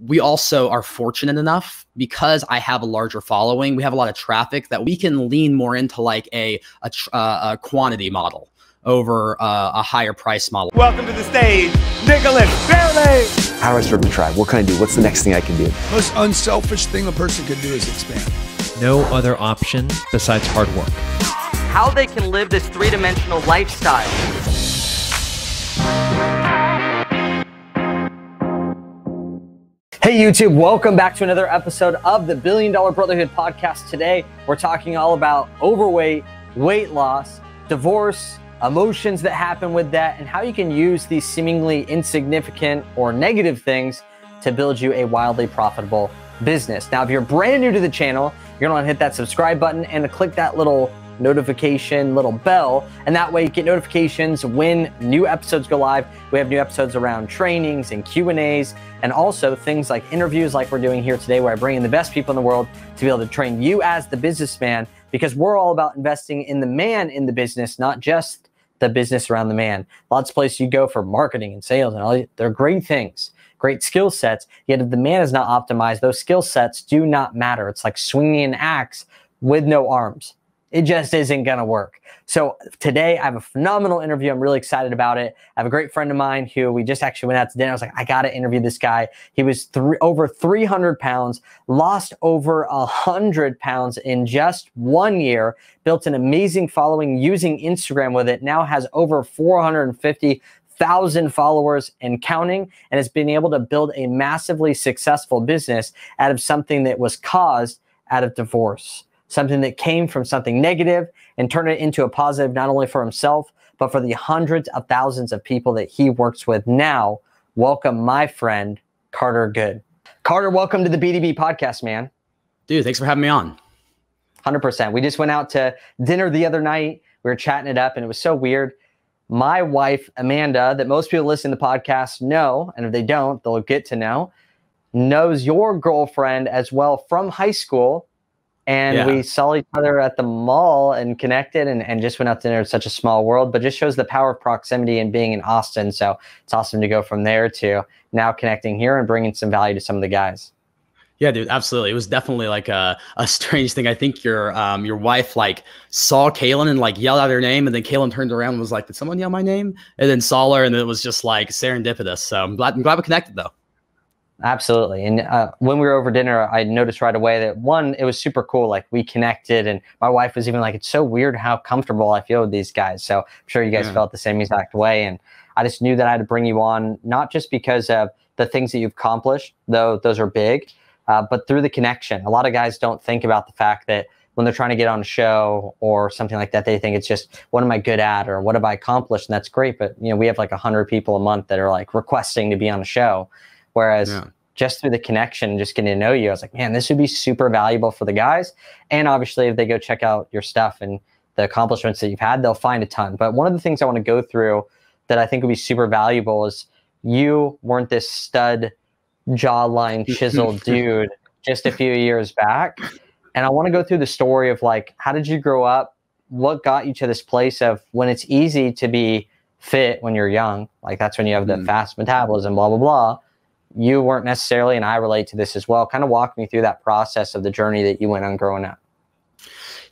we also are fortunate enough because I have a larger following. We have a lot of traffic that we can lean more into like a a, uh, a quantity model over a, uh, a higher price model. Welcome to the stage, Nicholas Fairley. How do I serve the tribe? What can I do? What's the next thing I can do? Most unselfish thing a person could do is expand. No other option besides hard work. How they can live this three-dimensional lifestyle Hey, YouTube, welcome back to another episode of the Billion Dollar Brotherhood podcast. Today, we're talking all about overweight, weight loss, divorce, emotions that happen with that, and how you can use these seemingly insignificant or negative things to build you a wildly profitable business. Now, if you're brand new to the channel, you're gonna hit that subscribe button and click that little notification little bell. And that way get notifications when new episodes go live. We have new episodes around trainings and Q&As and also things like interviews like we're doing here today where I bring in the best people in the world to be able to train you as the businessman because we're all about investing in the man in the business, not just the business around the man. Lots of places you go for marketing and sales and all they're great things great skill sets. Yet if the man is not optimized, those skill sets do not matter. It's like swinging an axe with no arms. It just isn't going to work. So today I have a phenomenal interview. I'm really excited about it. I have a great friend of mine who we just actually went out to dinner. I was like, I got to interview this guy. He was three, over 300 pounds, lost over 100 pounds in just one year, built an amazing following using Instagram with it, now has over 450 thousand followers and counting and has been able to build a massively successful business out of something that was caused out of divorce something that came from something negative and turn it into a positive, not only for himself, but for the hundreds of thousands of people that he works with now. Welcome, my friend, Carter Good. Carter, welcome to the BDB podcast, man. Dude, thanks for having me on. 100%. We just went out to dinner the other night. We were chatting it up, and it was so weird. My wife, Amanda, that most people listening to the podcast know, and if they don't, they'll get to know, knows your girlfriend as well from high school and yeah. we saw each other at the mall and connected and, and just went out to dinner. It's such a small world, but just shows the power of proximity and being in Austin. So it's awesome to go from there to now connecting here and bringing some value to some of the guys. Yeah, dude, absolutely. It was definitely like a, a strange thing. I think your um your wife like saw Kaylin and like yelled out her name, and then Kaylin turned around and was like, "Did someone yell my name?" And then saw her, and it was just like serendipitous. So I'm glad I'm glad we connected though. Absolutely. And uh, when we were over dinner, I noticed right away that one, it was super cool. Like we connected, and my wife was even like, it's so weird how comfortable I feel with these guys. So I'm sure you guys yeah. felt the same exact way. And I just knew that I had to bring you on, not just because of the things that you've accomplished, though those are big, uh, but through the connection. A lot of guys don't think about the fact that when they're trying to get on a show or something like that, they think it's just what am I good at or what have I accomplished? And that's great. But you know, we have like hundred people a month that are like requesting to be on a show. Whereas yeah. just through the connection, just getting to know you, I was like, man, this would be super valuable for the guys. And obviously, if they go check out your stuff and the accomplishments that you've had, they'll find a ton. But one of the things I want to go through that I think would be super valuable is you weren't this stud jawline chiseled dude just a few years back. And I want to go through the story of like, how did you grow up? What got you to this place of when it's easy to be fit when you're young? Like, that's when you have the mm. fast metabolism, blah, blah, blah you weren't necessarily, and I relate to this as well. Kind of walk me through that process of the journey that you went on growing up.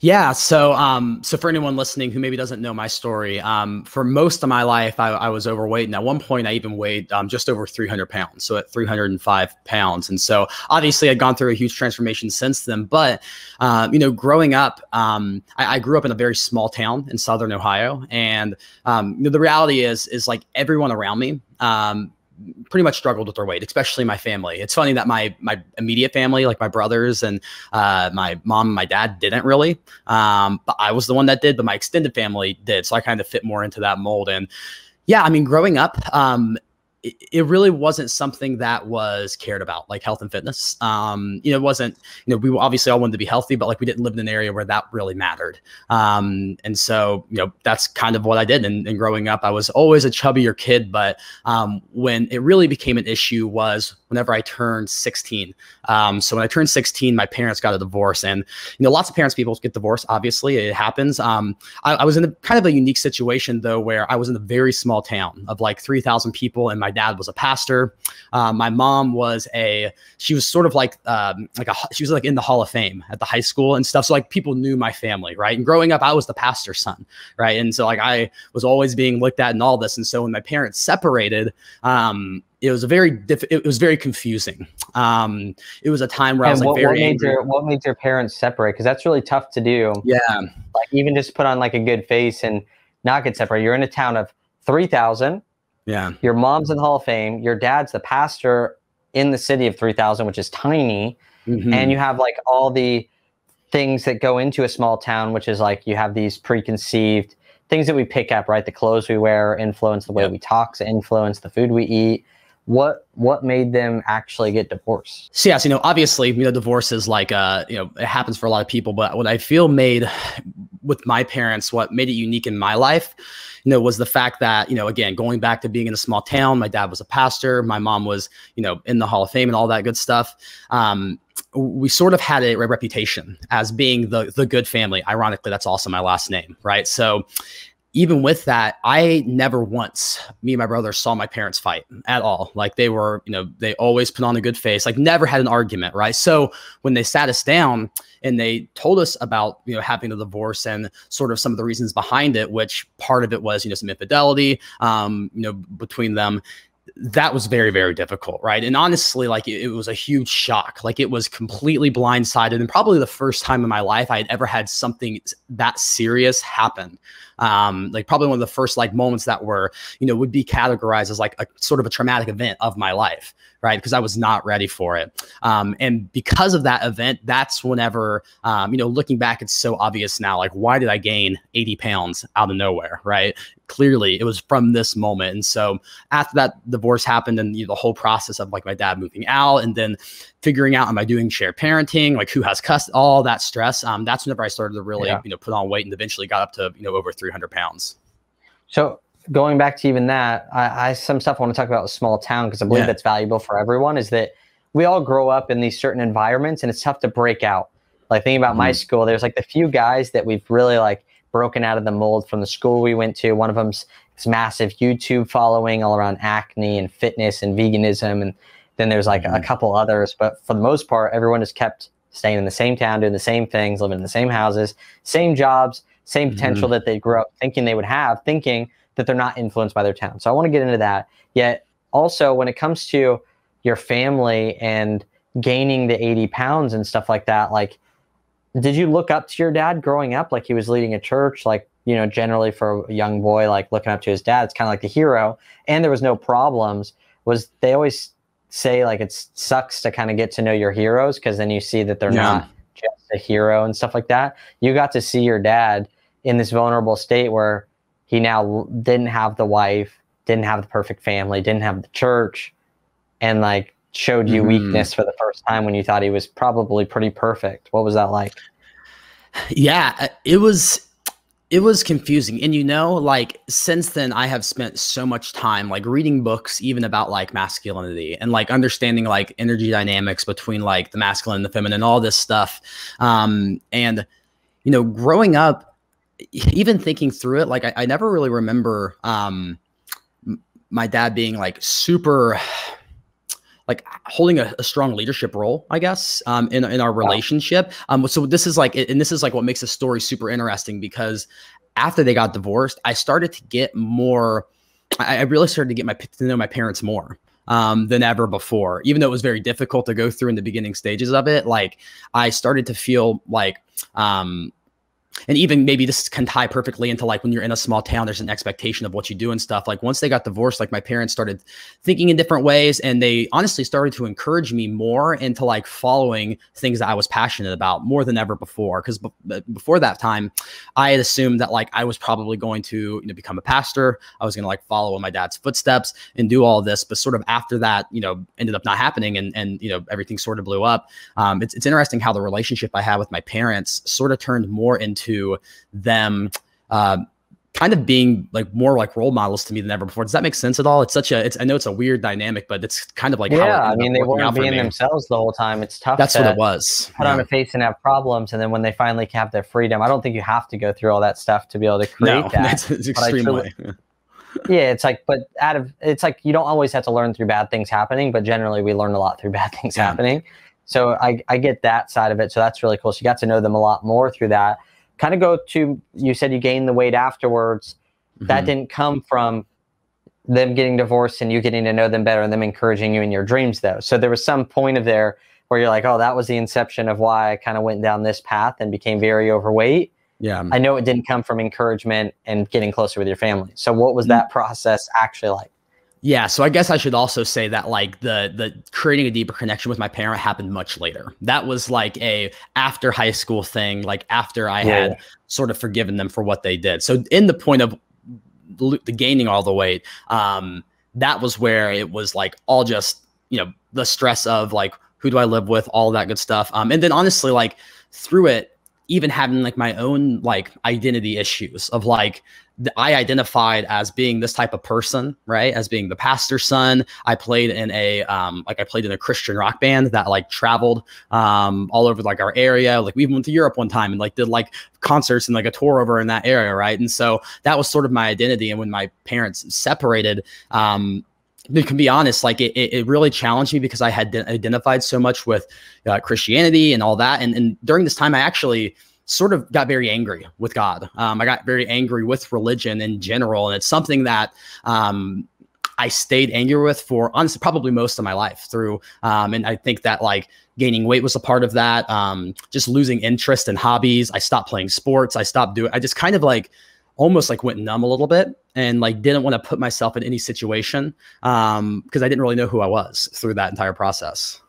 Yeah. So, um, so for anyone listening who maybe doesn't know my story, um, for most of my life, I, I, was overweight. And at one point, I even weighed um, just over 300 pounds. So at 305 pounds. And so obviously, I'd gone through a huge transformation since then. But, uh, you know, growing up, um, I, I, grew up in a very small town in Southern Ohio. And um, you know, the reality is, is like everyone around me, um, pretty much struggled with their weight, especially my family. It's funny that my my immediate family, like my brothers and uh, my mom and my dad, didn't really. Um, but I was the one that did. But my extended family did, so I kind of fit more into that mold. And yeah, I mean, growing up, um, it, it, really wasn't something that was cared about, like health and fitness. Um, you know, it wasn't, you know, we obviously all wanted to be healthy, but like we didn't live in an area where that really mattered. Um, and so, you know, that's kind of what I did. And, and growing up, I was always a chubbier kid, but um, when it really became an issue was whenever I turned 16. Um, so when I turned 16, my parents got a divorce, and you know, lots of parents people get divorced. Obviously, it happens. Um, I, I, was in a kind of a unique situation though, where I was in a very small town of like 3,000 people, and my dad was a pastor. Uh, my mom was a she was sort of like um, like a she was like in the Hall of Fame at the high school and stuff. So like people knew my family, right? And growing up, I was the pastor's son, right? And so like I was always being looked at and all this. And so when my parents separated, um, it was a very diff- it was very confusing. Um, it was a time where and I was what, like very what made angry. Your, what made your parents separate? Because that's really tough to do. Yeah, like even just put on like a good face and not get separate. You're in a town of three thousand. Yeah, your mom's in the Hall of Fame. Your dad's the pastor in the city of three thousand, which is tiny, mm-hmm. and you have like all the things that go into a small town, which is like you have these preconceived things that we pick up, right? The clothes we wear influence the way yep. we talk, influence the food we eat what what made them actually get divorced? So yes, you know, obviously, you know, divorce is like uh, you know, it happens for a lot of people, but what I feel made with my parents, what made it unique in my life, you know, was the fact that, you know, again, going back to being in a small town, my dad was a pastor, my mom was, you know, in the Hall of Fame and all that good stuff. Um, we sort of had a reputation as being the the good family. Ironically, that's also my last name, right? So even with that, I never once, me and my brother, saw my parents fight at all. Like they were, you know, they always put on a good face, like never had an argument, right? So when they sat us down and they told us about, you know, having the divorce and sort of some of the reasons behind it, which part of it was, you know, some infidelity, um, you know, between them, that was very very difficult right and honestly like it, it, was a huge shock like it was completely blindsided and probably the first time in my life i had ever had something that serious happen um like probably one of the first like moments that were you know would be categorized as like a sort of a traumatic event of my life right? Because I was not ready for it. Um, and because of that event, that's whenever, um, you know, looking back, it's so obvious now. Like, why did I gain 80 pounds out of nowhere, right? Clearly, it was from this moment. And so after that divorce happened and you know, the whole process of like my dad moving out and then figuring out, am I doing shared parenting? Like, who has custody? All that stress. Um, that's whenever I started to really, yeah. you know, put on weight and eventually got up to, you know, over 300 pounds. So going back to even that, I, I some stuff I want to talk about with small town because I believe yeah. that's valuable for everyone. Is that we all grow up in these certain environments, and it's tough to break out. Like thinking about mm-hmm. my school, there's like the few guys that we've really like broken out of the mold from the school we went to. One of them's this massive YouTube following all around acne and fitness and veganism, and then there's like mm-hmm. a couple others. But for the most part, everyone has kept staying in the same town, doing the same things, living in the same houses, same jobs, same potential mm-hmm. that they grew up thinking they would have, thinking that they're not influenced by their town. So I want to get into that. Yet also when it comes to your family and gaining the 80 pounds and stuff like that, like did you look up to your dad growing up? Like he was leading a church, like, you know, generally for a young boy, like looking up to his dad, it's kind of like the hero. And there was no problems. Was they always say like it sucks to kind of get to know your heroes because then you see that they're yeah. not just a hero and stuff like that. You got to see your dad in this vulnerable state where he now didn't have the wife, didn't have the perfect family, didn't have the church, and like showed you mm. weakness for the first time when you thought he was probably pretty perfect. What was that like? Yeah, uh, it was it was confusing and you know like since then i have spent so much time like reading books even about like masculinity and like understanding like energy dynamics between like the masculine and the feminine all this stuff um and you know growing up even thinking through it, like I, I never really remember um, my dad being like super, like holding a, a strong leadership role, I guess, um, in in our relationship. Um, so this is like, and this is like what makes the story super interesting because after they got divorced, I started to get more. I, I really started to get my to know my parents more um, than ever before. Even though it was very difficult to go through in the beginning stages of it, like I started to feel like um, and even maybe this can tie perfectly into like when you're in a small town, there's an expectation of what you do and stuff. Like once they got divorced, like my parents started thinking in different ways and they honestly started to encourage me more into like following things that I was passionate about more than ever before. Cause before that time, I had assumed that like I was probably going to you know, become a pastor. I was going to like follow in my dad's footsteps and do all this. But sort of after that, you know, ended up not happening and, and, you know, everything sort of blew up. Um, it's, it's interesting how the relationship I had with my parents sort of turned more into to them uh, kind of being like more like role models to me than ever before. Does that make sense at all? It's such a, it's, I know it's a weird dynamic, but it's kind of like, yeah, I mean, they weren't being themselves the whole time. It's tough. That's to what it was. Put yeah. on a face and have problems. And then when they finally have their freedom, I don't think you have to go through all that stuff to be able to create no, that. extremely. yeah, it's like, but out of, it's like, you don't always have to learn through bad things happening, but generally we learn a lot through bad things yeah. happening. So I, I get that side of it. So that's really cool. So you got to know them a lot more through that kind of go to you said you gained the weight afterwards. Mm-hmm. That didn't come from them getting divorced and you getting to know them better and them encouraging you in your dreams though. So there was some point of there where you're like, oh, that was the inception of why I kind of went down this path and became very overweight. Yeah. I know it didn't come from encouragement and getting closer with your family. So what was that mm-hmm. process actually like? Yeah, so I guess I should also say that like the the creating a deeper connection with my parent happened much later. That was like a after high school thing, like after I yeah. had sort of forgiven them for what they did. So in the point of the gaining all the weight, um, that was where it was like all just you know the stress of like who do I live with, all that good stuff. Um, and then honestly, like through it, even having like my own like identity issues of like I identified as being this type of person, right? As being the pastor's son. I played in a um, like I played in a Christian rock band that like traveled um, all over like our area. Like we even went to Europe one time and like did like concerts and like a tour over in that area, right? And so that was sort of my identity. And when my parents separated, um, to be honest, like it, it really challenged me because I had identified so much with uh, Christianity and all that. And and during this time, I actually sort of got very angry with God. Um, I got very angry with religion in general. And it's something that, um, I stayed angry with for honestly probably most of my life through. Um, and I think that like gaining weight was a part of that. Um, just losing interest in hobbies. I stopped playing sports. I stopped doing. I just kind of like almost like went numb a little bit and like didn't want to put myself in any situation because um, I didn't really know who I was through that entire process.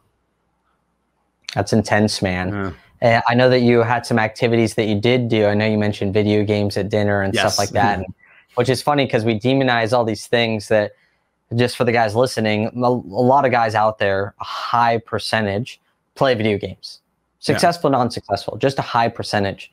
That's intense, man. Yeah. Uh, I know that you had some activities that you did do. I know you mentioned video games at dinner and yes. stuff like that, and, which is funny because we demonize all these things that, just for the guys listening, a, a lot of guys out there, a high percentage, play video games, successful, yeah. non successful, just a high percentage.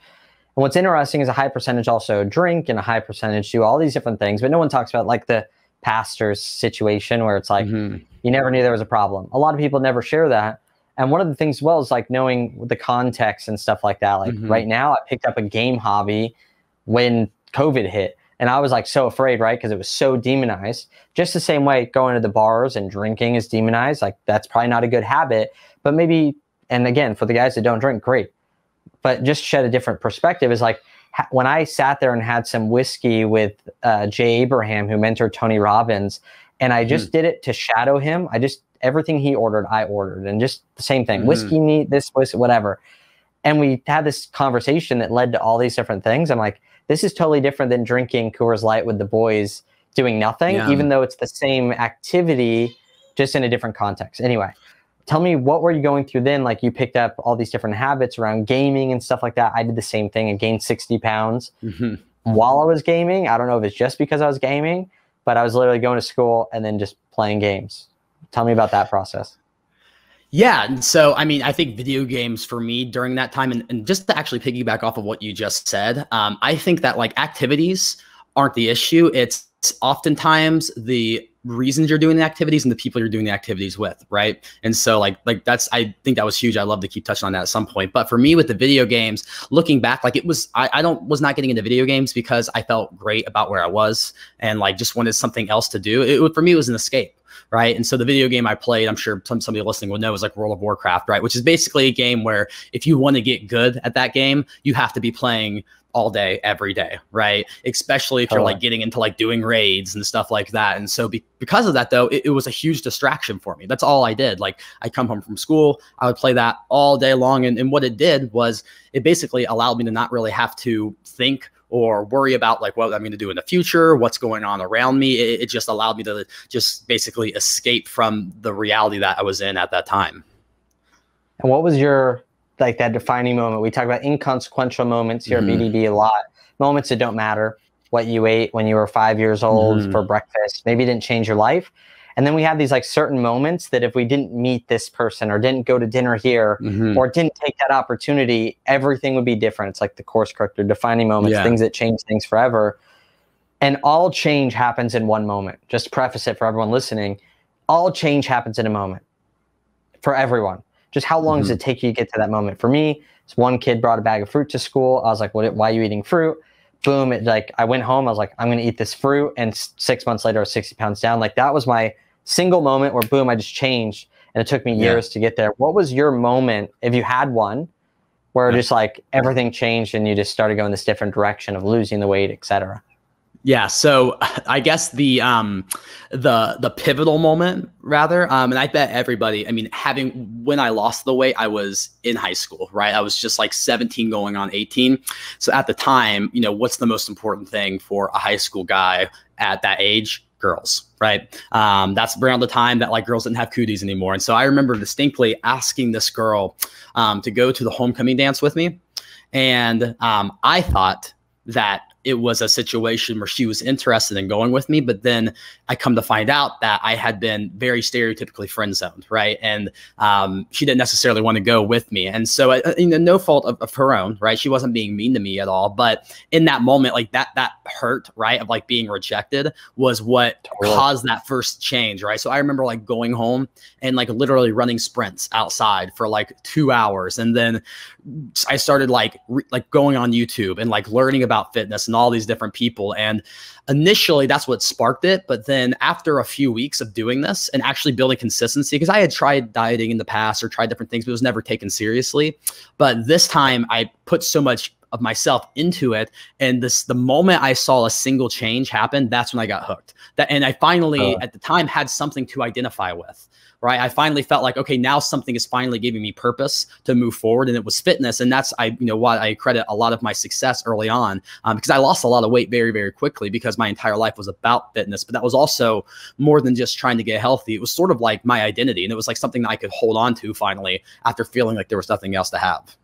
And what's interesting is a high percentage also drink and a high percentage do all these different things, but no one talks about like the pastor's situation where it's like, mm-hmm. you never knew there was a problem. A lot of people never share that and one of the things, well, is like knowing the context and stuff like that. Like mm-hmm. right now, I picked up a game hobby when COVID hit. And I was like so afraid, right? Because it was so demonized. Just the same way going to the bars and drinking is demonized. Like that's probably not a good habit. But maybe, and again, for the guys that don't drink, great. But just shed a different perspective is like ha- when I sat there and had some whiskey with uh, Jay Abraham, who mentored Tony Robbins, and I just mm. did it to shadow him. I just, everything he ordered, I ordered. And just the same thing mm. whiskey, meat, this, whiskey, whatever. And we had this conversation that led to all these different things. I'm like, this is totally different than drinking Coors Light with the boys doing nothing, yeah. even though it's the same activity, just in a different context. Anyway, tell me what were you going through then? Like you picked up all these different habits around gaming and stuff like that. I did the same thing and gained 60 pounds mm-hmm. while I was gaming. I don't know if it's just because I was gaming, but I was literally going to school and then just playing games. Tell me about that process. Yeah. And so, I mean, I think video games for me during that time, and, and just to actually piggyback off of what you just said, um, I think that like activities aren't the issue. It's oftentimes the reasons you're doing the activities and the people you're doing the activities with right and so like like that's i think that was huge i love to keep touching on that at some point but for me with the video games looking back like it was i, I don't was not getting into video games because i felt great about where i was and like just wanted something else to do it, for me it was an escape right? And so the video game I played, I'm sure some, somebody listening will know, is like World of Warcraft, right? Which is basically a game where if you want to get good at that game, you have to be playing all day every day right especially if you're like getting into like doing raids and stuff like that and so be- because of that though it, it, was a huge distraction for me that's all i did like i come home from school i would play that all day long and, and what it did was it basically allowed me to not really have to think or worry about like what I'm going to do in the future, what's going on around me. It, it just allowed me to just basically escape from the reality that I was in at that time. And what was your like that defining moment? We talk about inconsequential moments here mm-hmm. at BDB a lot, moments that don't matter. What you ate when you were five years old mm-hmm. for breakfast maybe didn't change your life, and then we have these like certain moments that if we didn't meet this person or didn't go to dinner here mm-hmm. or didn't take that opportunity, everything would be different. It's like the course corrector, defining moments, yeah. things that change things forever. And all change happens in one moment. Just preface it for everyone listening. All change happens in a moment for everyone. Just how long mm-hmm. does it take you to get to that moment? For me, this one kid brought a bag of fruit to school. I was like, what, why are you eating fruit? Boom. It like, I went home. I was like, I'm going to eat this fruit. And six months later, I was 60 pounds down. Like that was my single moment where boom, I just changed and it took me years to get there. What was your moment, if you had one, where yeah. just like everything changed and you just started going this different direction of losing the weight, et cetera? Yeah, so I guess the um, the the pivotal moment rather, um, and I bet everybody. I mean, having when I lost the weight, I was in high school, right? I was just like 17, going on 18. So at the time, you know, what's the most important thing for a high school guy at that age? girls, right? Um, that's around the time that like girls didn't have cooties anymore. And so I remember distinctly asking this girl um, to go to the homecoming dance with me. And um, I thought that it was a situation where she was interested in going with me, but then I come to find out that I had been very stereotypically friend zoned, right? And um, she didn't necessarily want to go with me, and so uh, you know, no fault of, of, her own, right? She wasn't being mean to me at all, but in that moment, like that that hurt, right, of like being rejected, was what totally. caused that first change, right? So I remember like going home and like literally running sprints outside for like two hours, and then I started like like going on YouTube and like learning about fitness and all these different people. And initially, that's what sparked it. But then after a few weeks of doing this and actually building consistency, because I had tried dieting in the past or tried different things, but it was never taken seriously. But this time, I put so much of myself into it and this the moment i saw a single change happen that's when i got hooked that and i finally uh, at the time had something to identify with right? I finally felt like, okay, now something is finally giving me purpose to move forward. And it was fitness. And that's, I, you know, why I credit a lot of my success early on um, because I lost a lot of weight very, very quickly because my entire life was about fitness. But that was also more than just trying to get healthy. It was sort of like my identity. And it was like something that I could hold on to finally after feeling like there was nothing else to have.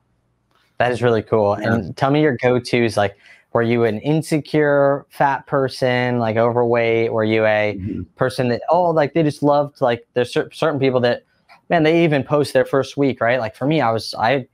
That is really cool. Yeah. And tell me your go-tos like, were you an insecure fat person like overweight were you a mm-hmm. person that oh like they just loved like there's cer- certain people that man they even post their first week right like for me i was i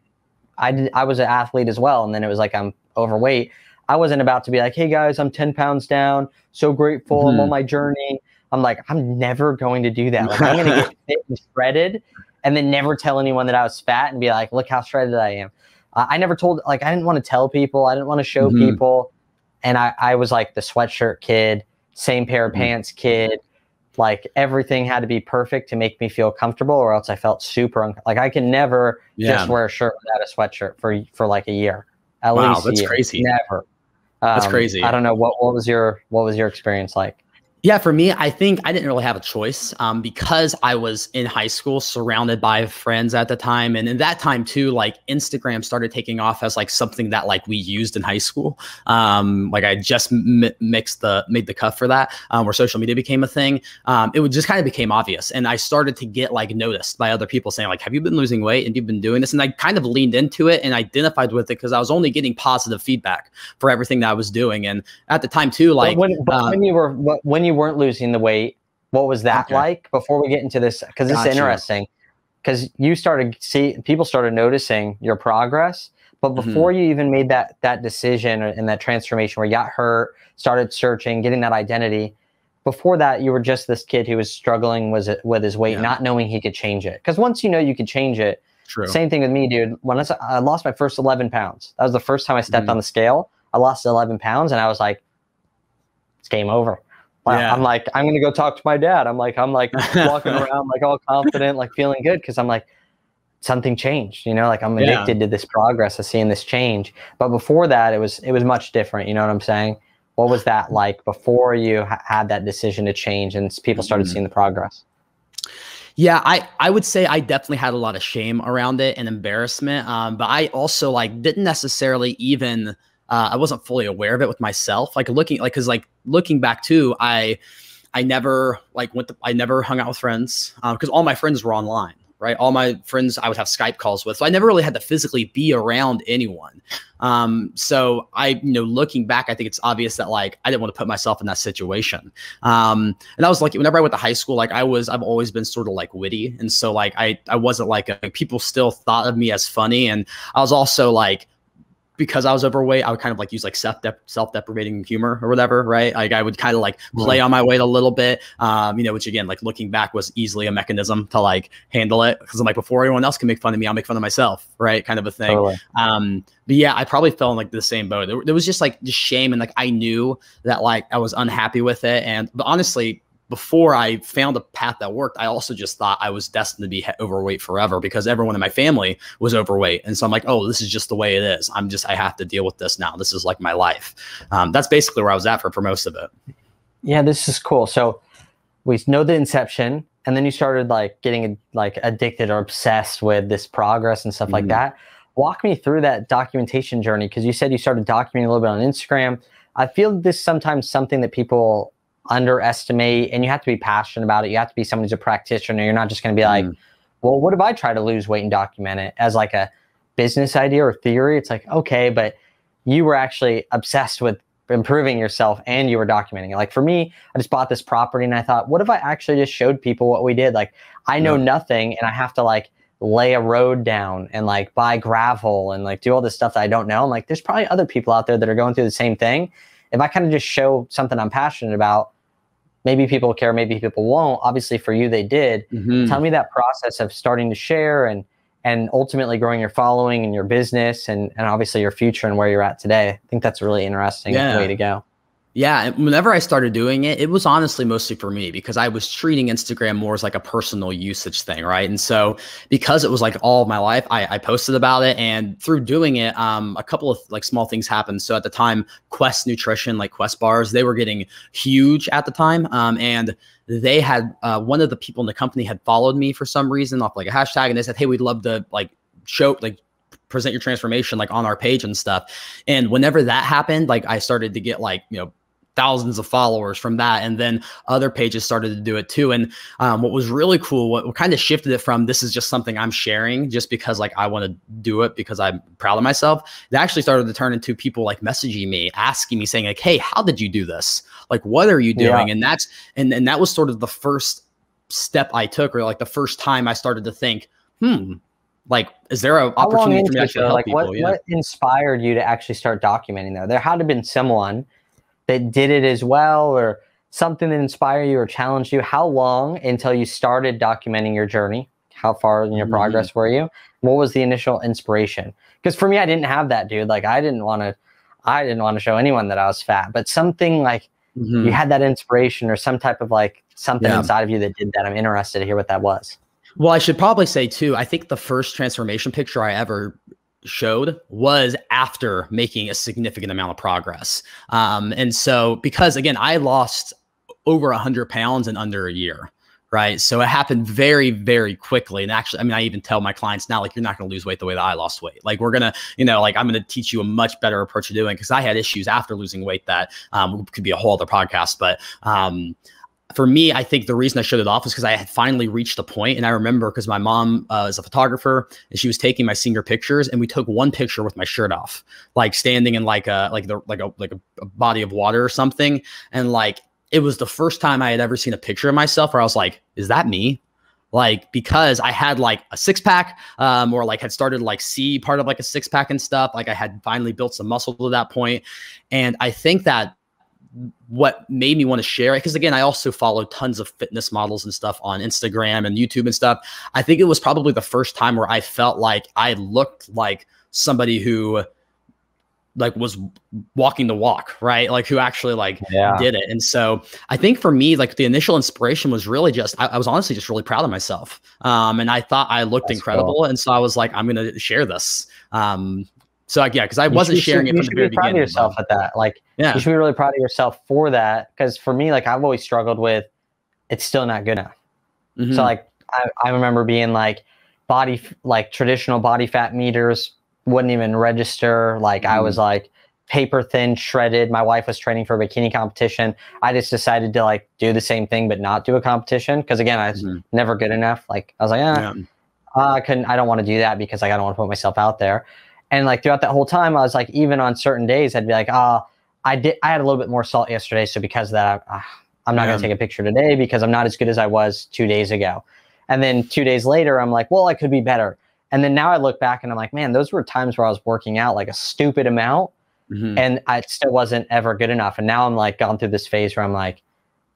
i did, i was an athlete as well and then it was like i'm overweight i wasn't about to be like hey guys i'm 10 pounds down so grateful mm-hmm. i'm on mm-hmm. my journey i'm like i'm never going to do that like i'm going to get fit and shredded and then never tell anyone that i was fat and be like look how shredded i am I, never told like I didn't want to tell people. I didn't want to show mm-hmm. people. And I, I was like the sweatshirt kid, same pair of mm-hmm. pants kid. Like everything had to be perfect to make me feel comfortable, or else I felt super un- like I can never yeah. just wear a shirt without a sweatshirt for for like a year. At wow, least that's crazy. Never. Um, that's crazy. I don't know what what was your what was your experience like? Yeah, for me, I think I didn't really have a choice um, because I was in high school surrounded by friends at the time. And in that time too, like Instagram started taking off as like something that like we used in high school. Um, like I just mixed the, made the cut for that um, where social media became a thing. Um, it just kind of became obvious. And I started to get like noticed by other people saying like, have you been losing weight and you've been doing this? And I kind of leaned into it and identified with it because I was only getting positive feedback for everything that I was doing. And at the time too, like but when, but uh, when you were, when you weren't losing the weight, what was that okay. like before we get into this? Because gotcha. it's interesting. Because you started see people started noticing your progress, but mm-hmm. before mm-hmm. you even made that that decision and that transformation where you got hurt, started searching, getting that identity, before that you were just this kid who was struggling was with his weight, yeah. not knowing he could change it. Because once you know you could change it, True. Same thing with me, dude. When I lost my first 11 pounds, that was the first time I stepped mm-hmm. on the scale. I lost 11 pounds, and I was like, "It's game over." yeah. I'm like, I'm gonna go talk to my dad. I'm like, I'm like walking around like all confident, like feeling good because I'm like, something changed, you know, like I'm addicted yeah. to this progress of seeing this change. But before that, it was it was much different. You know what I'm saying? What was that like before you ha- had that decision to change and people started mm-hmm. seeing the progress? Yeah, I, I would say I definitely had a lot of shame around it and embarrassment. Um, but I also like didn't necessarily even uh, I wasn't fully aware of it with myself. Like looking, like because like looking back too, I I never like went. To, I never hung out with friends because uh, all my friends were online. Right, all my friends I would have Skype calls with, so I never really had to physically be around anyone. Um, so I, you know, looking back, I think it's obvious that like I didn't want to put myself in that situation. Um, and I was like, whenever I went to high school, like I was, I've always been sort of like witty, and so like I, I wasn't like a, people still thought of me as funny, and I was also like because I was overweight, I would kind of like use like self self deprecating humor or whatever, right? Like I would kind of like play on my weight a little bit, um, you know, which again, like looking back was easily a mechanism to like handle it because I'm like before anyone else can make fun of me, I'll make fun of myself, right? Kind of a thing. Totally. Um, but yeah, I probably fell in like the same boat. There, there was just like just shame and like I knew that like I was unhappy with it, and but honestly, before I found a path that worked, I also just thought I was destined to be overweight forever because everyone in my family was overweight. And so I'm like, oh, this is just the way it is. I'm just, I have to deal with this now. This is like my life. Um, that's basically where I was at for, for most of it. Yeah, this is cool. So we know the inception and then you started like getting like addicted or obsessed with this progress and stuff mm like mm-hmm. that. Walk me through that documentation journey because you said you started documenting a little bit on Instagram. I feel this sometimes something that people underestimate and you have to be passionate about it. You have to be someone who's a practitioner. You're not just going to be like, mm. well, what if I try to lose weight and document it as like a business idea or theory? It's like, okay, but you were actually obsessed with improving yourself and you were documenting it. Like for me, I just bought this property and I thought, what if I actually just showed people what we did? Like I know nothing and I have to like lay a road down and like buy gravel and like do all this stuff that I don't know. I'm like, there's probably other people out there that are going through the same thing. If I kind of just show something I'm passionate about, maybe people care, maybe people won't. Obviously, for you, they did. Mm-hmm. Tell me that process of starting to share and and ultimately growing your following and your business and and obviously your future and where you're at today. I think that's a really interesting yeah. way to go. Yeah, whenever I started doing it, it was honestly mostly for me because I was treating Instagram more as like a personal usage thing, right? And so because it was like all my life, I, I, posted about it, and through doing it, um, a couple of like small things happened. So at the time, Quest Nutrition, like Quest bars, they were getting huge at the time, um, and they had uh, one of the people in the company had followed me for some reason off like a hashtag, and they said, "Hey, we'd love to like show like present your transformation like on our page and stuff." And whenever that happened, like I started to get like you know thousands of followers from that. And then other pages started to do it too. And um, what was really cool, what, what, kind of shifted it from this is just something I'm sharing just because like I want to do it because I'm proud of myself. It actually started to turn into people like messaging me, asking me, saying like, hey, how did you do this? Like, what are you doing? Yeah. And that's, and, and that was sort of the first step I took or like the first time I started to think, hmm, like is there an opportunity for me to actually help like, people? What, yeah. what inspired you to actually start documenting though? There had to have been someone that did it as well or something that inspired you or challenged you? How long until you started documenting your journey? How far in your mm-hmm. progress were you? What was the initial inspiration? Because for me, I didn't have that, dude. Like I didn't want to, I didn't want to show anyone that I was fat. But something like mm-hmm. you had that inspiration or some type of like something yeah. inside of you that did that. I'm interested to hear what that was. Well, I should probably say too, I think the first transformation picture I ever showed was after making a significant amount of progress. Um, and so, because again, I lost over 100 pounds in under a year. Right. So it happened very, very quickly. And actually, I mean, I even tell my clients now, like, you're not going to lose weight the way that I lost weight. Like, we're going to, you know, like, I'm going to teach you a much better approach to doing because I had issues after losing weight that um, could be a whole other podcast. But, um, for me, I think the reason I showed it off is because I had finally reached a point, and I remember because my mom uh, is a photographer and she was taking my senior pictures, and we took one picture with my shirt off, like standing in like a like the like a like a body of water or something, and like it was the first time I had ever seen a picture of myself where I was like, "Is that me?" like because I had like a six pack, um, or like had started like C part of like a six pack and stuff. Like I had finally built some muscle to that point, and I think that what made me want to share it because again i also follow tons of fitness models and stuff on instagram and youtube and stuff i think it was probably the first time where i felt like i looked like somebody who like was walking the walk right like who actually like yeah. did it and so i think for me like the initial inspiration was really just i, I was honestly just really proud of myself um, and i thought i looked That's incredible cool. and so i was like i'm gonna share this um, so like, yeah, because I wasn't should, sharing it from the very be proud Of yourself at that, like, yeah. you should be really proud of yourself for that. Because for me, like, I've always struggled with, it's still not good enough. Mm-hmm. So like, I, I remember being like, body like traditional body fat meters wouldn't even register. Like mm. I was mm-hmm. like paper thin, shredded. My wife was training for a bikini competition. I just decided to like do the same thing, but not do a competition because again, I was mm. never good enough. Like I was like, eh, yeah. Uh, I couldn't. I don't want to do that because like I don't want to put myself out there. And like throughout that whole time, I was like, even on certain days, I'd be like, ah, oh, I did, I had a little bit more salt yesterday. So because of that, I, ah, I'm not yeah. going to take a picture today because I'm not as good as I was two days ago. And then two days later, I'm like, well, I could be better. And then now I look back and I'm like, man, those were times where I was working out like a stupid amount mm-hmm. and I still wasn't ever good enough. And now I'm like gone through this phase where I'm like,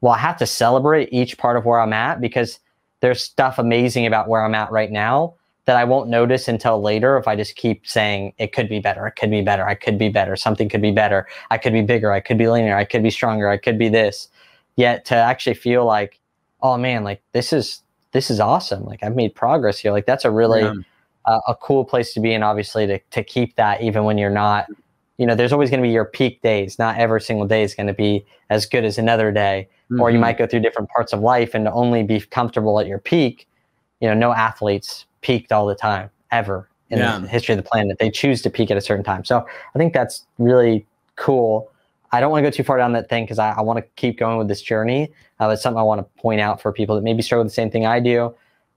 well, I have to celebrate each part of where I'm at because there's stuff amazing about where I'm at right now that I won't notice until later if I just keep saying it could be better, it could be better, I could be better, something could be better, I could be bigger, I could be leaner, I could be stronger, I could be this. Yet to actually feel like, oh man, like this is this is awesome. Like I've made progress here. Like that's a really yeah. uh, a cool place to be, and obviously to to keep that even when you're not. You know, there's always going to be your peak days. Not every single day is going to be as good as another day, mm-hmm. or you mm-hmm. might go through different parts of life and only be comfortable at your peak. You know, no athletes peaked all the time ever in yeah. the history of the planet. They choose to peak at a certain time. So I think that's really cool. I don't want to go too far down that thing because I, I want to keep going with this journey. Uh, it's something I want to point out for people that maybe struggle with the same thing I do,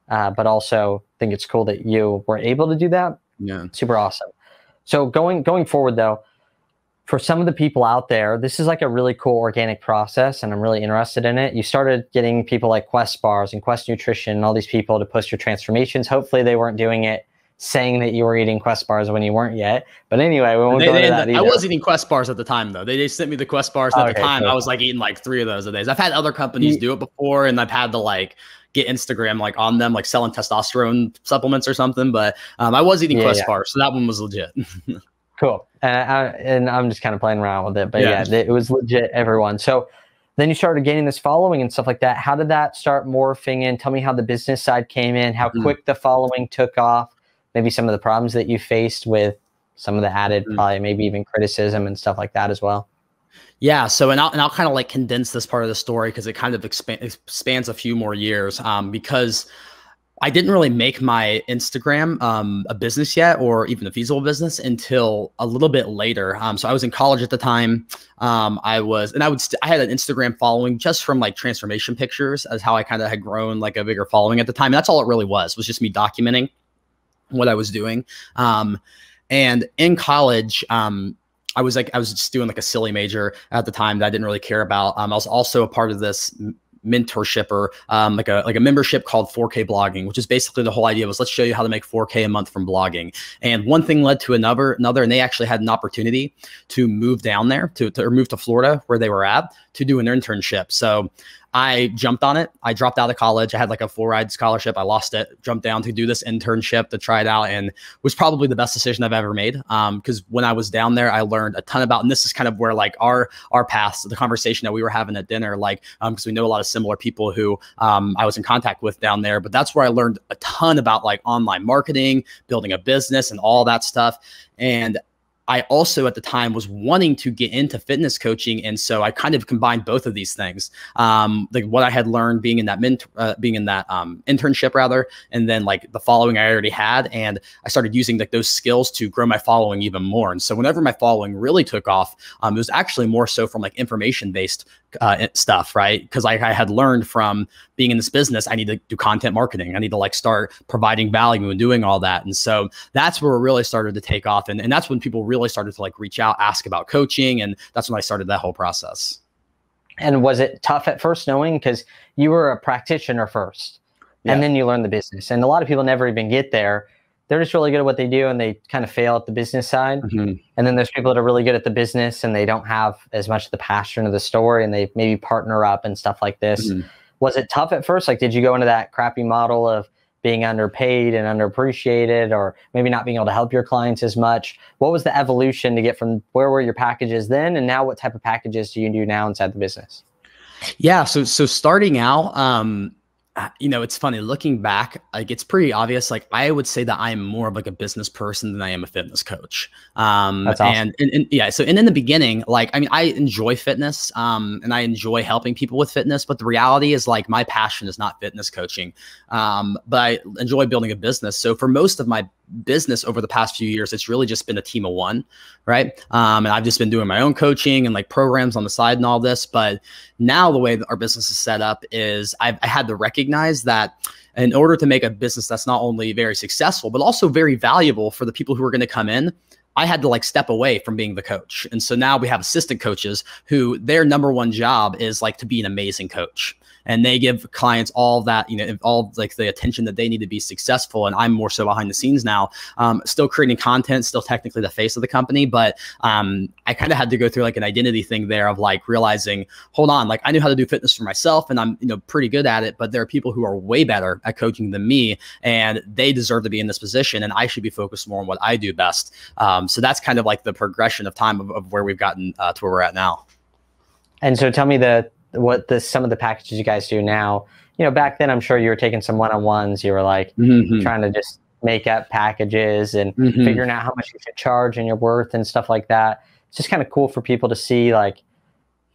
uh, but also think it's cool that you were able to do that. Yeah, super awesome. So going going forward though, for some of the people out there, this is like a really cool organic process, and I'm really interested in it. You started getting people like Quest Bars and Quest Nutrition and all these people to post your transformations. Hopefully, they weren't doing it saying that you were eating Quest Bars when you weren't yet. But anyway, we won't they, go they, that. Either. I was eating Quest Bars at the time, though. They, they sent me the Quest Bars at okay, the time. Cool. I was like eating like three of those a day. I've had other companies do it before, and I've had to like get Instagram like on them, like selling testosterone supplements or something. But um, I was eating yeah, Quest yeah. Bars, so that one was legit. cool and I, and I'm just kind of playing around with it, but yeah. yeah, it was legit everyone. So then you started gaining this following and stuff like that. How did that start morphing in? Tell me how the business side came in, how mm quick the following took off, maybe some of the problems that you faced with some of the added, mm probably maybe even criticism and stuff like that as well. Yeah. So, and I'll, and I'll kind of like condense this part of the story because it kind of exp- expands a few more years um, because I didn't really make my Instagram um, a business yet, or even a feasible business, until a little bit later. Um, so I was in college at the time. Um, I was, and I would, st- I had an Instagram following just from like transformation pictures, as how I kind of had grown like a bigger following at the time. And that's all it really was was just me documenting what I was doing. Um, and in college, um, I was like, I was just doing like a silly major at the time that I didn't really care about. Um, I was also a part of this mentorship or um, like a like a membership called 4K blogging, which is basically the whole idea was let's show you how to make 4K a month from blogging. And one thing led to another, another, and they actually had an opportunity to move down there to, to or move to Florida where they were at to do an internship. So I jumped on it. I dropped out of college. I had like a full ride scholarship. I lost it. Jumped down to do this internship to try it out, and was probably the best decision I've ever made. Because um, when I was down there, I learned a ton about, and this is kind of where like our our paths, the conversation that we were having at dinner, like because um, we know a lot of similar people who um, I was in contact with down there. But that's where I learned a ton about like online marketing, building a business, and all that stuff. And I also at the time was wanting to get into fitness coaching, and so I kind of combined both of these things, um, like what I had learned being in that mint, uh, being in that um, internship rather, and then like the following I already had, and I started using like those skills to grow my following even more. And so whenever my following really took off, um, it was actually more so from like information based uh, stuff, right? Because I, I had learned from being in this business, I need to do content marketing, I need to like start providing value and doing all that, and so that's where it really started to take off, and and that's when people. Really really started to like reach out, ask about coaching. And that's when I started that whole process. And was it tough at first knowing because you were a practitioner first yeah. and then you learned the business? And a lot of people never even get there. They're just really good at what they do and they kind of fail at the business side. Mm-hmm. And then there's people that are really good at the business and they don't have as much the passion of the story and they maybe partner up and stuff like this. Mm-hmm. Was it tough at first? Like, did you go into that crappy model of, being underpaid and underappreciated or maybe not being able to help your clients as much what was the evolution to get from where were your packages then and now what type of packages do you do now inside the business yeah so so starting out um uh, you know, it's funny looking back, like it's pretty obvious. Like I would say that I'm more of like a business person than I am a fitness coach. Um, That's awesome. and, and, and yeah, so, and in the beginning, like, I mean, I enjoy fitness, um, and I enjoy helping people with fitness, but the reality is like my passion is not fitness coaching. Um, but I enjoy building a business. So for most of my business over the past few years, it's really just been a team of one, right? Um, and I've just been doing my own coaching and like programs on the side and all this. But now the way our business is set up is I've, I had to recognize that in order to make a business that's not only very successful but also very valuable for the people who are going to come in. I had to like step away from being the coach. And so now we have assistant coaches who their number one job is like to be an amazing coach and they give clients all that you know all like the attention that they need to be successful and i'm more so behind the scenes now um, still creating content still technically the face of the company but um, i kind of had to go through like an identity thing there of like realizing hold on like i knew how to do fitness for myself and i'm you know pretty good at it but there are people who are way better at coaching than me and they deserve to be in this position and i should be focused more on what i do best um, so that's kind of like the progression of time of, of where we've gotten uh, to where we're at now and so tell me the what the some of the packages you guys do now. You know, back then I'm sure you were taking some one on ones. You were like mm-hmm. trying to just make up packages and mm-hmm. figuring out how much you should charge and your worth and stuff like that. It's just kind of cool for people to see like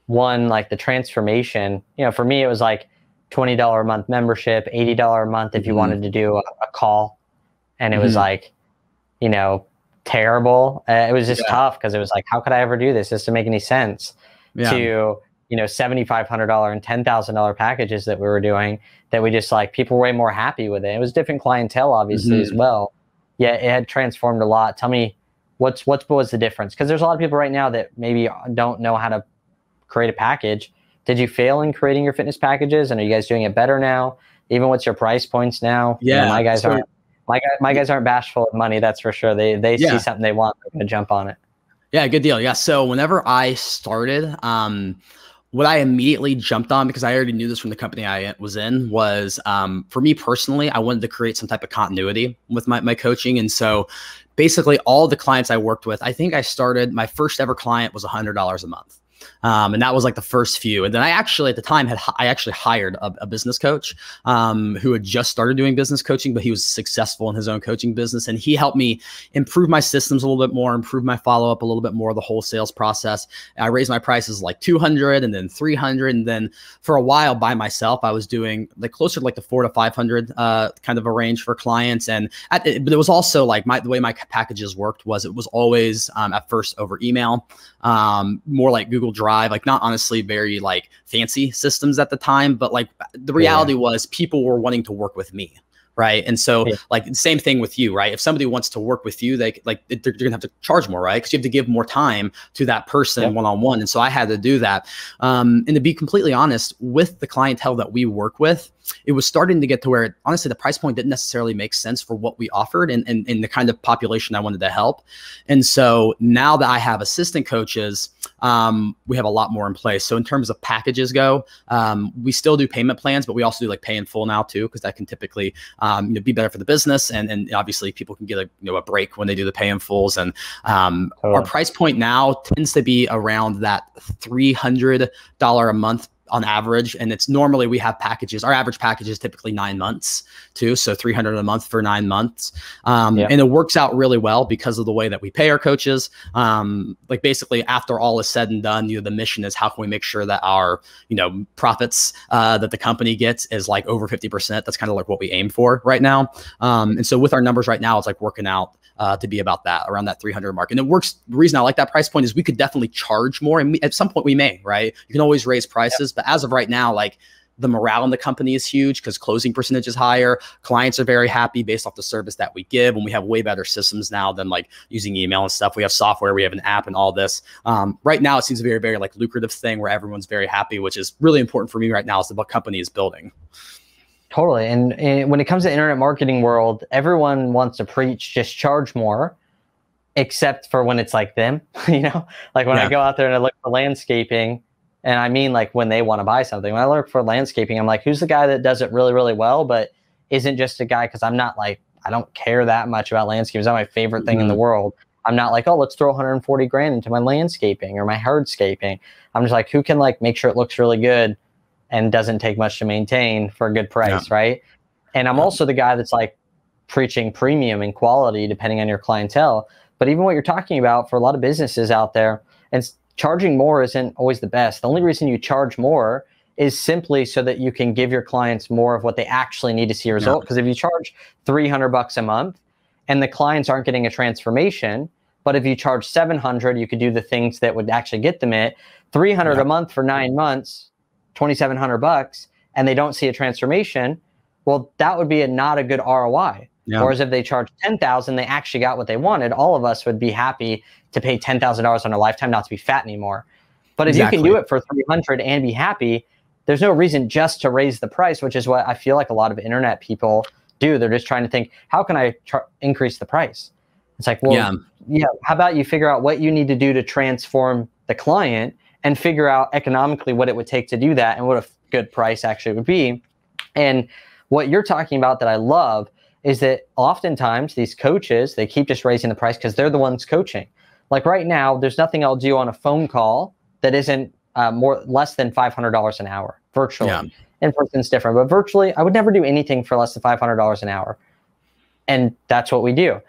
one like the transformation. You know, for me it was like twenty dollar a month membership, eighty dollar a month if you mm-hmm. wanted to do a, a call, and it was mm-hmm. like, you know, terrible. Uh, it was just yeah. tough because it was like, how could I ever do this? This doesn't make any sense. Yeah. To you know $7500 and $10000 packages that we were doing that we just like people were way more happy with it it was different clientele obviously mm-hmm. as well yeah it had transformed a lot tell me what's what's what was the difference because there's a lot of people right now that maybe don't know how to create a package did you fail in creating your fitness packages and are you guys doing it better now even what's your price points now yeah you know, my guys so, aren't my, my guys aren't bashful of money that's for sure they they yeah. see something they want they're going to jump on it yeah good deal yeah so whenever i started um what I immediately jumped on because I already knew this from the company I was in was um, for me personally, I wanted to create some type of continuity with my, my coaching. And so basically all the clients I worked with, I think I started my first ever client was $100 a month. Um, and that was like the first few. And then I actually at the time had I actually hired a, a business coach um, who had just started doing business coaching, but he was successful in his own coaching business, and he helped me improve my systems a little bit more, improve my follow up a little bit more, the whole sales process. I raised my prices like 200 and then 300, and then for a while by myself, I was doing like closer to like the four to 500 uh, kind of a range for clients. And at, but it was also like my the way my packages worked was it was always um, at first over email, um, more like Google Google Drive, like not honestly very like fancy systems at the time, but like the reality yeah. was people were wanting to work with me. Right. And so yeah. like same thing with you, right? If somebody wants to work with you, they like they're, gonna have to charge more, right? Cause you have to give more time to that person one-on-one. -on -one. And so I had to do that. Um, and to be completely honest with the clientele that we work with, it was starting to get to where honestly the price point didn't necessarily make sense for what we offered and, and, and the kind of population I wanted to help. And so now that I have assistant coaches, um, we have a lot more in place. So in terms of packages go, um, we still do payment plans, but we also do like pay in full now too, because that can typically um, you know, be better for the business. And, and obviously people can get a, you know, a break when they do the pay in fulls. And um, totally. our price point now tends to be around that $300 a month on average. And it's normally we have packages. Our average package is typically nine months too. So 300 a month for nine months. Um, yeah. And it works out really well because of the way that we pay our coaches. Um, like basically after all is said and done, you know, the mission is how can we make sure that our, you know, profits uh, that the company gets is like over 50%. That's kind of like what we aim for right now. Um, and so with our numbers right now, it's like working out uh, to be about that around that 300 mark. And it works. The reason I like that price point is we could definitely charge more, and we, at some point we may, right? You can always raise prices, yep. but as of right now, like the morale in the company is huge because closing percentage is higher. Clients are very happy based off the service that we give, and we have way better systems now than like using email and stuff. We have software, we have an app, and all this. Um, right now, it seems a very, very like lucrative thing where everyone's very happy, which is really important for me right now. Is the company is building. Totally. And, and, when it comes to internet marketing world, everyone wants to preach just charge more, except for when it's like them, you know, like when yeah. I go out there and I look for landscaping and I mean like when they want to buy something, when I look for landscaping, I'm like, who's the guy that does it really, really well, but isn't just a guy because I'm not like, I don't care that much about landscaping. It's not my favorite thing mm-hmm. in the mm-hmm. world. I'm not like, oh, let's throw 140 grand into my landscaping or my hardscaping. I'm just like, who can like make sure it looks really good and doesn't take much to maintain for a good price, yeah. right? And I'm yeah. also the guy that's like preaching premium and quality depending on your clientele. But even what you're talking about for a lot of businesses out there, and charging more isn't always the best. The only reason you charge more is simply so that you can give your clients more of what they actually need to see a result. Because yeah. if you charge 300 bucks a month and the clients aren't getting a transformation, but if you charge 700, you could do the things that would actually get them it. 300 yeah. a month for nine months, 2700 bucks and they don't see a transformation, well, that would be a, not a good ROI. Yeah. Whereas if they charged 10,000, they actually got what they wanted. All of us would be happy to pay $10,000 on a lifetime not to be fat anymore. But if exactly. you can do it for 300 and be happy, there's no reason just to raise the price, which is what I feel like a lot of internet people do. They're just trying to think, how can I tra- increase the price? It's like, well, yeah. yeah, how about you figure out what you need to do to transform the client and figure out economically what it would take to do that and what a good price actually would be. And what you're talking about that I love is that oftentimes these coaches, they keep just raising the price because they're the ones coaching. Like right now, there's nothing I'll do on a phone call that isn't uh, more less than $500 an hour virtually. Yeah. In person's different, but virtually, I would never do anything for less than $500 an hour. And that's what we do.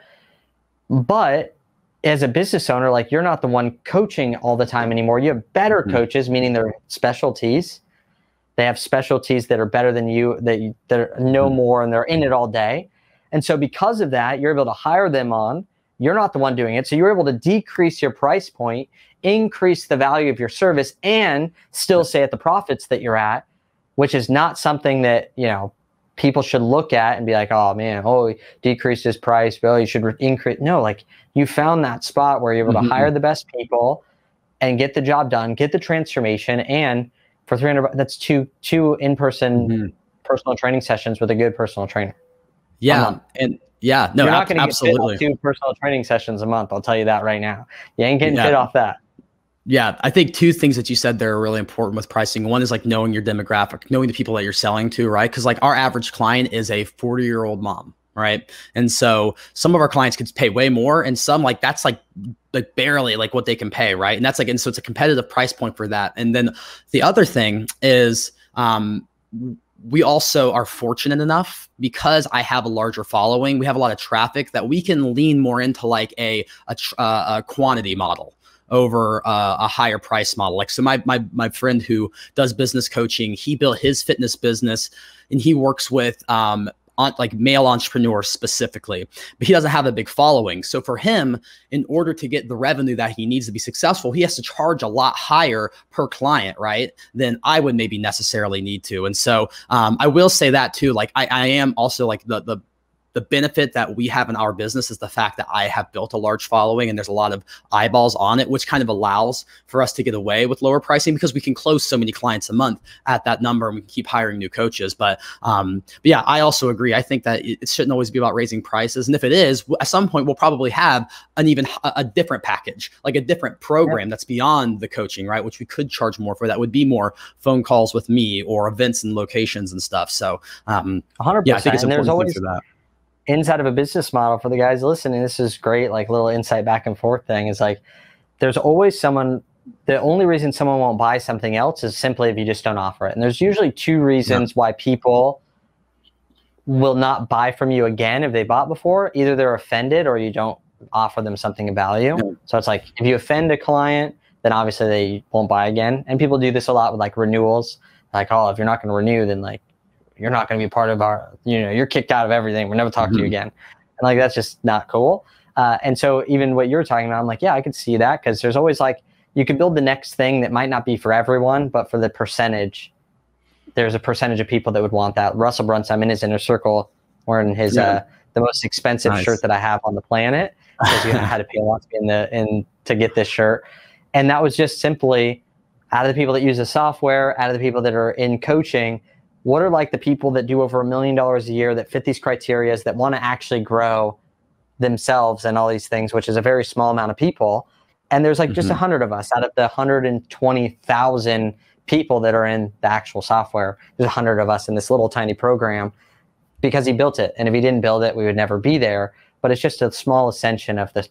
But as a business owner, like you're not the one coaching all the time anymore. You have better mm-hmm. coaches, meaning they're specialties. They have specialties that are better than you, that you, are know mm-hmm. more, and they're in it all day. And so, because of that, you're able to hire them on. You're not the one doing it, so you're able to decrease your price point, increase the value of your service, and still stay at the profits that you're at, which is not something that you know people should look at and be like, oh man, oh, decrease his price, Bill, oh, you should increase. No, like you found that spot where you're able mm-hmm. to hire the best people and get the job done, get the transformation. And for 300, that's two, two in-person mm-hmm. personal training sessions with a good personal trainer. Yeah. And yeah, no, you're not ab- going to get absolutely. two personal training sessions a month. I'll tell you that right now. You ain't getting yeah. fit off that. Yeah, I think two things that you said there are really important with pricing. One is like knowing your demographic, knowing the people that you're selling to, right? Because like our average client is a 40 year old mom, right? And so some of our clients could pay way more, and some like that's like like barely like what they can pay, right? And that's like and so it's a competitive price point for that. And then the other thing is um, we also are fortunate enough because I have a larger following. We have a lot of traffic that we can lean more into like a a, uh, a quantity model over uh, a higher price model. Like so, my my my friend who does business coaching, he built his fitness business, and he works with um, on, like male entrepreneurs specifically, but he doesn't have a big following. So for him, in order to get the revenue that he needs to be successful, he has to charge a lot higher per client, right? Than I would maybe necessarily need to. And so um, I will say that too. Like I, I am also like the the the benefit that we have in our business is the fact that I have built a large following and there's a lot of eyeballs on it, which kind of allows for us to get away with lower pricing because we can close so many clients a month at that number and we can keep hiring new coaches. But, um, but yeah, I also agree. I think that it shouldn't always be about raising prices. And if it is, at some point, we'll probably have an even a different package, like a different program that's beyond the coaching, right? Which we could charge more for. That would be more phone calls with me or events and locations and stuff. So, um, 100%. Yeah, I think it's important always- that inside of a business model for the guys listening, this is great, like little insight back and forth thing is like there's always someone the only reason someone won't buy something else is simply if you just don't offer it. And there's usually two reasons why people will not buy from you again if they bought before. Either they're offended or you don't offer them something of value. So it's like if you offend a client, then obviously they won't buy again. And people do this a lot with like renewals. Like, oh, if you're not going to renew, then like you're not going to be part of our, you know, you're kicked out of everything. we are never talk mm-hmm. to you mm-hmm. again. And like, that's just not cool. Uh, and so even what you're talking about, I'm like, yeah, I could see that because there's always like, you could build the next thing that might not be for everyone, but for the percentage, there's a percentage of people that would want that. Russell Brunson, I'm in his inner circle wearing his, yeah. uh, the most expensive nice. shirt that I have on the planet because you know, had to pay a lot to be in the, in, to get this shirt. And that was just simply, out of the people that use the software, out of the people that are in coaching, what are like the people that do over a million dollars a year that fit these criterias that want to actually grow themselves and all these things, which is a very small amount of people. And there's like mm-hmm. just a mm-hmm. hundred of us out of the 120,000 people that are in the actual software. There's a hundred of us in this little tiny program because he built it. And if he didn't build it, we would never be there. But it's just a small ascension of this.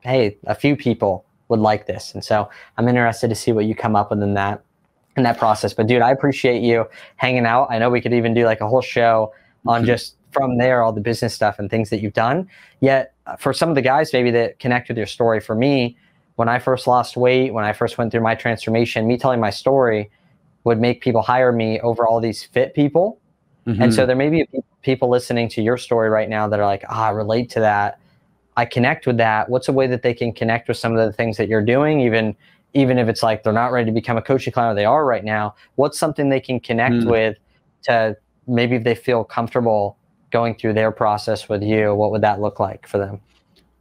Hey, a few people would like this. And so I'm interested to see what you come up with in that in that process. But dude, I appreciate you hanging out. I know we could even do like a whole show on just from there all the business stuff and things that you've done. Yet uh, for some of the guys maybe that connect with your story, for me, when I first lost weight, when I first went through my transformation, me telling my story would make people hire me over all these fit people. Mm-hmm. And so mm-hmm. there may be people listening to your story right now that are like, ah, I relate to that. I connect with that. What's a way that they can connect with some of the things that you're doing, even even if it's like they're not ready to become a coaching client or they are right now, what's something they can connect mm. with to maybe if they feel comfortable going through their process with you, what would that look like for them?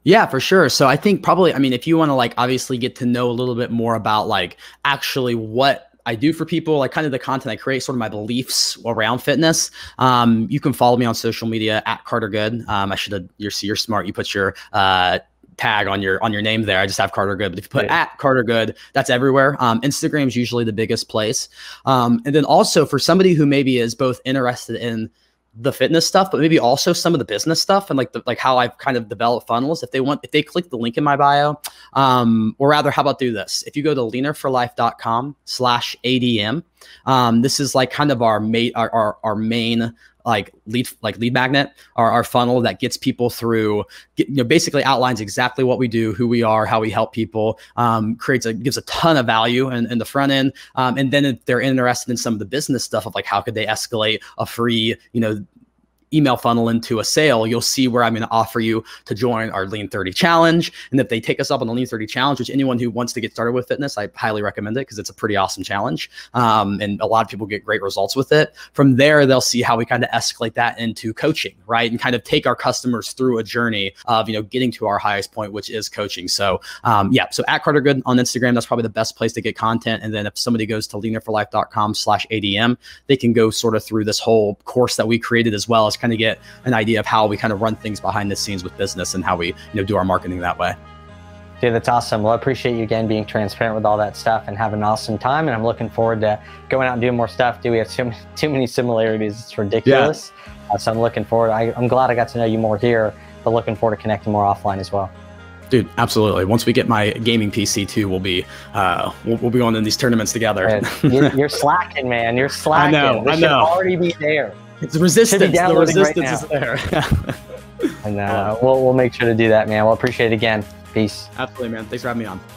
Yeah, for sure. So I think probably, I mean, if you want to like obviously get to know a little bit more about like actually what I do for people, like kind of the content I create, sort of my beliefs around fitness. Um, you can follow me on social media at Carter Good. Um, I should have, you're, you're smart. You put your, uh, tag on your on your name there. I just have Carter Good. But if you put yeah. at Carter Good, that's everywhere. Um, Instagram is usually the biggest place. Um, and then also for somebody who maybe is both interested in the fitness stuff, but maybe also some of the business stuff and like the, like how I've kind of developed funnels. If they want, if they click the link in my bio, um, or rather, how about do this? If you go to leanerforlife.com slash ADM, um, this is like kind of our mate, our, our, our main like lead like lead magnet or our funnel that gets people through get, you know basically outlines exactly what we do who we are how we help people um, creates a gives a ton of value in, in the front end um, and then if they're interested in some of the business stuff of like how could they escalate a free you know email funnel into a sale, you'll see where I'm going to offer you to join our Lean 30 Challenge. And if they take us up on the Lean 30 Challenge, which anyone who wants to get started with fitness, I highly recommend it because it's a pretty awesome challenge. Um, and a lot of people get great results with it. From there, they'll see how we kind of escalate that into coaching, right? And kind of take our customers through a journey of, you know, getting to our highest point, which is coaching. So, um, yeah. So at Carter Good on Instagram, that's probably the best place to get content. And then if somebody goes to leanerforlife.com slash ADM, they can go sort of through this whole course that we created as well as to kind of get an idea of how we kind of run things behind the scenes with business and how we you know do our marketing that way. Dude, that's awesome. Well, I appreciate you again being transparent with all that stuff and having an awesome time. And I'm looking forward to going out and doing more stuff. Do we have too many, too many similarities? It's ridiculous. Yeah. Uh, so I'm looking forward. I, I'm glad I got to know you more here, but looking forward to connecting more offline as well. Dude, absolutely. Once we get my gaming PC too, we'll be uh, we'll, we'll be going in these tournaments together. you're, you're, slacking, man. You're slacking. I know. This I know. Already be there. It's resistance. The resistance right is there. and uh, we'll, we'll make sure to do that, man. We'll appreciate it again. Peace. Absolutely, man. Thanks for having me on.